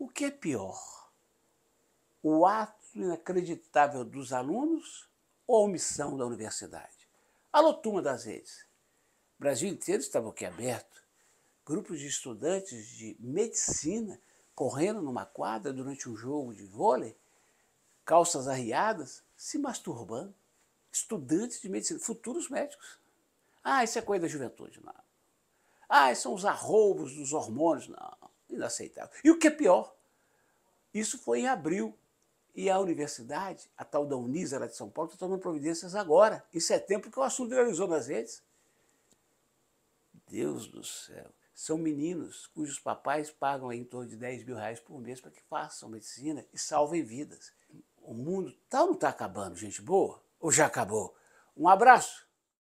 O que é pior? O ato inacreditável dos alunos ou a omissão da universidade? A lotuma das redes. O Brasil inteiro estava aqui aberto. Grupos de estudantes de medicina correndo numa quadra durante um jogo de vôlei, calças arriadas, se masturbando. Estudantes de medicina, futuros médicos. Ah, isso é coisa da juventude, não. Ah, são os arroubos dos hormônios, não inaceitável. E o que é pior, isso foi em abril. E a universidade, a tal da Unisa, lá de São Paulo, está tomando providências agora, em setembro, que o assunto viralizou nas redes. Deus do céu. São meninos cujos papais pagam em torno de 10 mil reais por mês para que façam medicina e salvem vidas. O mundo tal não está acabando, gente boa? Ou já acabou? Um abraço!